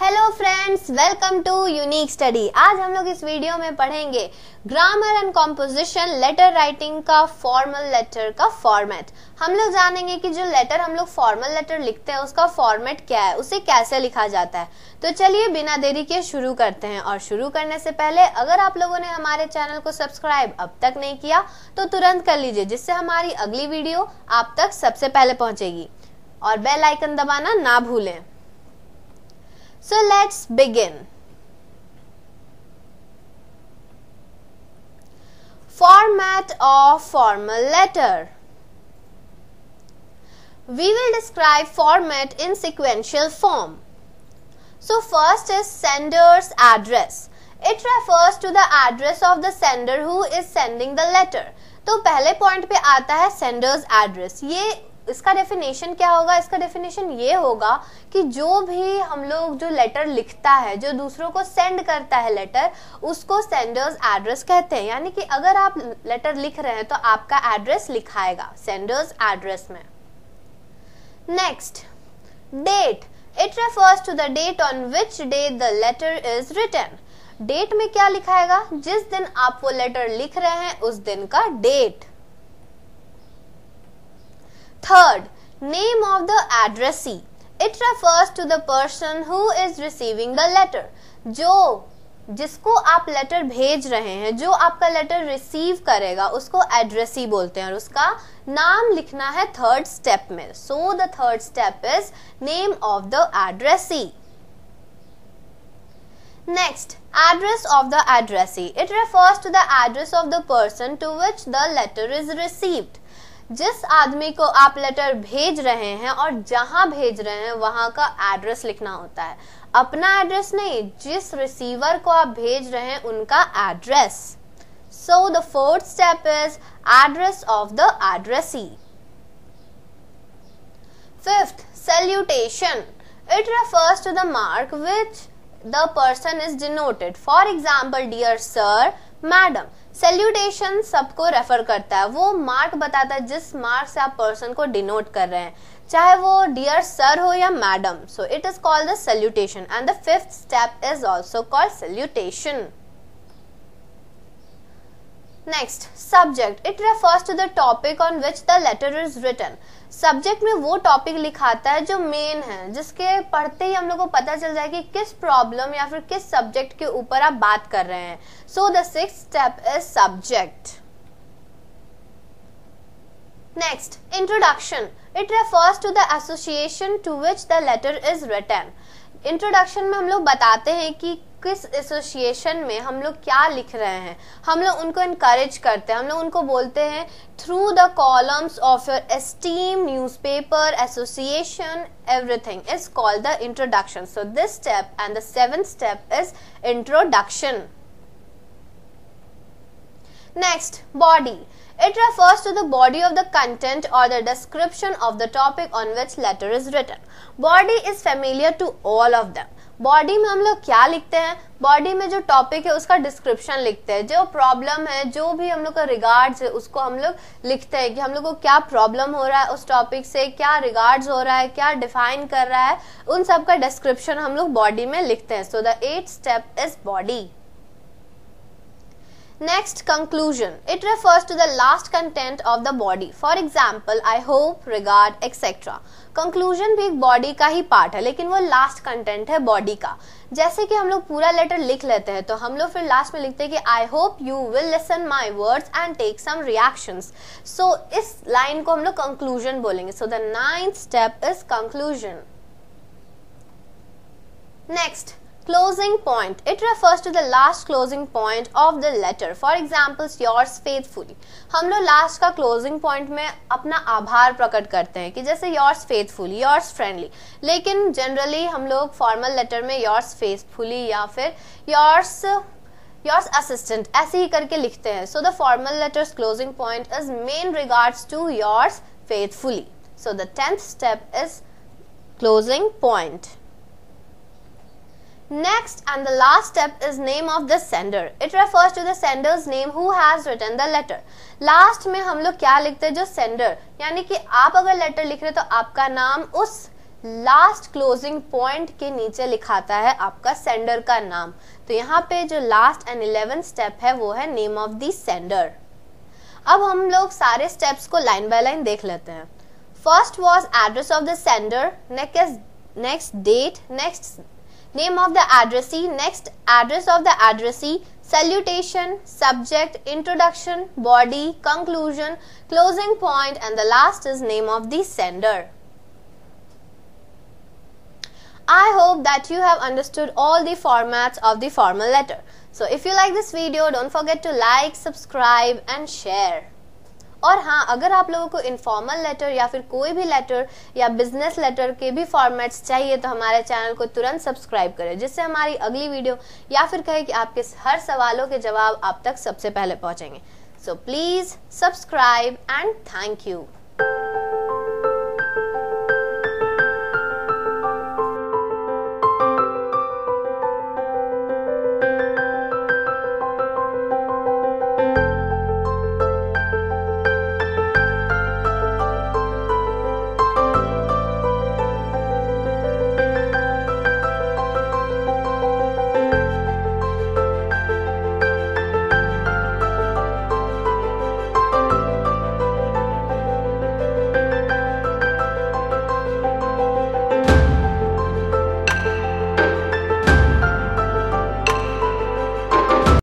Hello friends welcome to unique study आज हम लोग इस वीडियो में पढ़ेंगे grammar and composition letter writing का फॉर्मल लेटर का फॉर्मेट हम लोग जानेंगे कि जो लेटर हम लोग फॉर्मल लेटर लिखते हैं उसका फॉर्मेट क्या है उसे कैसे लिखा जाता है तो चलिए बिना देरी के शुरू करते हैं और शुरू करने से पहले अगर आप लोगों ने हमारे चैनल को सब्सक्राइब अब तक नहीं किया तो तुरंत कर लीजिए जिससे हमारी अगली वीडियो आप तक सबसे पहले पहुंचेगी और बेल आइकन दबाना ना भूलें So let's begin. Format of formal letter. We will describe format in sequential form. So first is sender's address. It refers to the address of the sender who is sending the letter. तो पहले point पे आता है sender's address ये इसका definition क्या होगा इसका डेफिनेशन ये होगा कि जो भी हम लोग जो लेटर लिखता है जो दूसरों को सेंड करता है लेटर उसको सेंडर्स एड्रेस कहते हैं यानी कि अगर आप लेटर लिख रहे हैं तो आपका एड्रेस लिखाएगा सेंडर्स एड्रेस में next date it refers to the date on which day the letter is written date में क्या लिखाएगा जिस दिन आप वो लेटर लिख रहे हैं उस दिन का date third name of the addressee it refers to the person who is receiving the letter jo जिसको आप लेटर भेज रहे हैं जो आपका लेटर रिसीव करेगा उसको एड्रेस बोलते हैं और उसका नाम लिखना है थर्ड स्टेप में so the third step is name of the addressee next address of the addressee it refers to the address of the person to which the letter is received जिस आदमी को आप लेटर भेज रहे हैं और जहां भेज रहे हैं वहां का एड्रेस लिखना होता है अपना एड्रेस नहीं जिस रिसीवर को आप भेज रहे हैं उनका address so the fourth step is address of the addressee fifth salutation it refers to the mark which the person is denoted for example dear sir madam salutation सबको रेफर करता है वो मार्क बताता है जिस मार्क से आप person को डिनोट कर रहे हैं चाहे वो डियर सर हो या madam so it is called the salutation and the fifth step is also called salutation next subject it refers to the topic on which the letter is written subject में वो topic लिखाता है जो main है जिसके पढ़ते ही हम लोग को पता चल जाए कि किस प्रॉब्लम या फिर किस सब्जेक्ट के ऊपर आप बात कर रहे हैं so the six step is subject next introduction it refers to the association to which the letter is written introduction में हम लोग बताते हैं कि किस एसोसिएशन में हम लोग क्या लिख रहे हैं हम लोग उनको इनक्रेज करते हैं हम लोग उनको बोलते हैं through the columns of your esteem newspaper association everything is called the introduction so this step and the seven step is introduction Next, body. It refers to the body of the content or the description of the topic on which letter is written. Body is familiar to all of them. Body में हम लोग क्या लिखते हैं body में जो topic है उसका डिस्क्रिप्शन लिखते हैं जो प्रॉब्लम है जो भी हम लोग का रिगार्ड्स है उसको हम लोग लिखते हैं कि हम लोग को क्या प्रॉब्लम हो रहा है उस टॉपिक से क्या रिगार्ड्स हो रहा है क्या डिफाइन कर रहा है उन सब का डिस्क्रिप्शन हम लोग बॉडी में लिखते हैं so the eight step is body next conclusion it refers to the last content of the body for example I hope regard etcetera conclusion भी बॉडी का ही पार्ट है लेकिन वो लास्ट कंटेंट है बॉडी का जैसे कि हम लोग पूरा लेटर लिख लेते हैं तो हम लोग फिर लास्ट में लिखते हैं कि I hope you will listen my words and take some reaction so इस लाइन को हम लोग कंक्लूजन बोलेंगे so the ninth step is conclusion next Closing point. It refers to the last closing point of the letter. For example, yours faithfully. हम लोग last का closing point में अपना आभार प्रकट करते हैं कि जैसे योर्स फेथफुली योर्स फ्रेंडली लेकिन जनरली हम लोग फॉर्मल लेटर में योर्स फेथफुली या फिर योर्स योर्स असिस्टेंट ऐसे ही करके लिखते हैं so the formal letters closing point is main regards to yours faithfully. So the tenth step is closing point. Next and the last step is name of the sender. It refers to the sender's name who has written the letter. Last में हम लोग क्या लिखते हैं जो sender यानी कि आप अगर letter लिख रहे तो आपका नाम उस last closing point के नीचे लिखाता है आपका sender का नाम तो यहाँ पे जो last and इलेवेंथ step है वो है name of the sender. अब हम लोग सारे steps को line by line देख लेते हैं first was address of the sender next next date. Next name of the addressee, next address of the addressee, salutation, subject, introduction, body, conclusion, closing point and the last is name of the sender. I hope that you have understood all the formats of the formal letter. So if you like this video, don't forget to like, subscribe and share. और हाँ अगर आप लोगों को informal letter या फिर कोई भी लेटर या बिजनेस लेटर के भी फॉर्मेट्स चाहिए तो हमारे चैनल को तुरंत सब्सक्राइब करें जिससे हमारी अगली वीडियो या फिर कहे कि आपके हर सवालों के जवाब आप तक सबसे पहले पहुँचेंगे so please subscribe and thank you